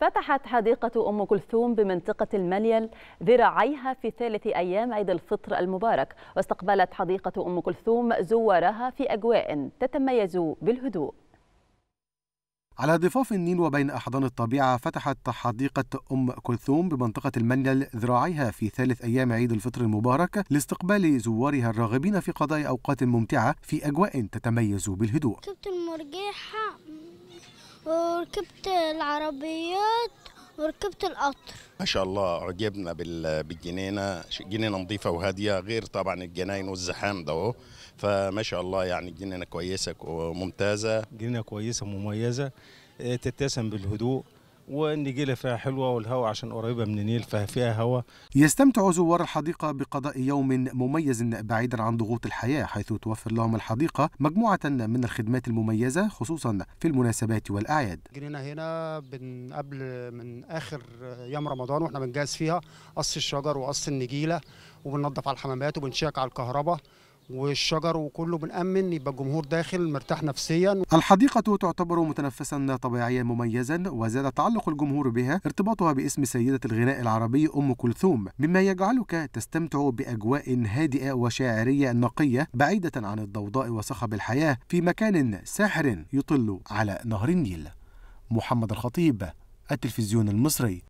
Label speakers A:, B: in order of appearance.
A: فتحت حديقة أم كلثوم بمنطقة المليل ذراعيها في ثالث أيام عيد الفطر المبارك واستقبلت حديقة أم كلثوم زوارها في أجواء تتميز بالهدوء
B: على ضفاف النيل وبين أحضان الطبيعة فتحت حديقة أم كلثوم بمنطقة المنيل ذراعيها في ثالث أيام عيد الفطر المبارك لاستقبال زوارها الراغبين في قضاء أوقات ممتعة في أجواء تتميز بالهدوء.
C: شفت المرجحة وركبت العربيات وركبت القطر
D: ما شاء الله عجبنا بالجنينه جنينه نظيفه وهاديه غير طبعا الجناين والزحام ده فما شاء الله يعني الجنينه كويسه وممتازه جنينه كويسه مميزه آه، تتسم بالهدوء
B: والنجيله فيها حلوه والهواء عشان قريبه من النيل ففيها هواء يستمتع زوار الحديقه بقضاء يوم مميز بعيدا عن ضغوط الحياه حيث توفر لهم الحديقه مجموعه من الخدمات المميزه خصوصا في المناسبات والاعياد
E: جينا هنا من قبل من اخر ايام رمضان واحنا بنجهز فيها قص الشجر وقص النجيله وبننظف على الحمامات وبنشيك على الكهرباء والشجر وكله بنأمن يبقى
B: الجمهور داخل مرتاح نفسيا الحديقة تعتبر متنفسا طبيعيا مميزا وزاد تعلق الجمهور بها ارتباطها باسم سيدة الغناء العربي أم كلثوم مما يجعلك تستمتع بأجواء هادئة وشاعرية نقية بعيدة عن الضوضاء وصخب الحياة في مكان ساحر يطل على نهر النيل محمد الخطيب التلفزيون المصري